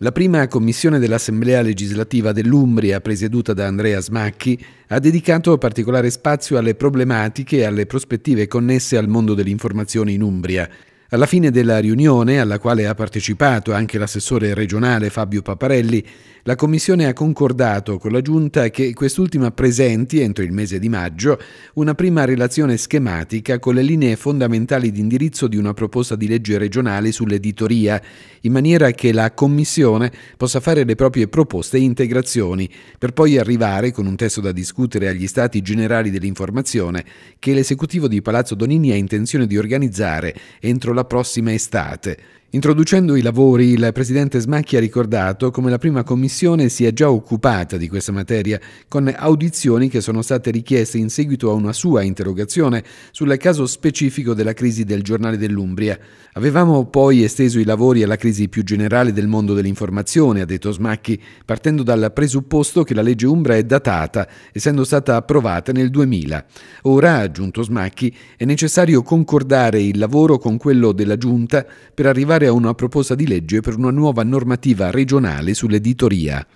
La prima commissione dell'Assemblea legislativa dell'Umbria, presieduta da Andrea Smacchi, ha dedicato particolare spazio alle problematiche e alle prospettive connesse al mondo dell'informazione in Umbria. Alla fine della riunione, alla quale ha partecipato anche l'assessore regionale Fabio Paparelli, la Commissione ha concordato con la Giunta che quest'ultima presenti, entro il mese di maggio, una prima relazione schematica con le linee fondamentali di indirizzo di una proposta di legge regionale sull'editoria, in maniera che la Commissione possa fare le proprie proposte e integrazioni, per poi arrivare con un testo da discutere agli Stati generali dell'informazione che l'esecutivo di Palazzo Donini ha intenzione di organizzare entro la alla prossima estate. Introducendo i lavori, il presidente Smacchi ha ricordato come la prima commissione si è già occupata di questa materia, con audizioni che sono state richieste in seguito a una sua interrogazione sul caso specifico della crisi del giornale dell'Umbria. Avevamo poi esteso i lavori alla crisi più generale del mondo dell'informazione, ha detto Smacchi, partendo dal presupposto che la legge Umbra è datata, essendo stata approvata nel 2000. Ora, ha aggiunto Smacchi, è necessario concordare il lavoro con quello della Giunta per arrivare a una proposta di legge per una nuova normativa regionale sull'editoria.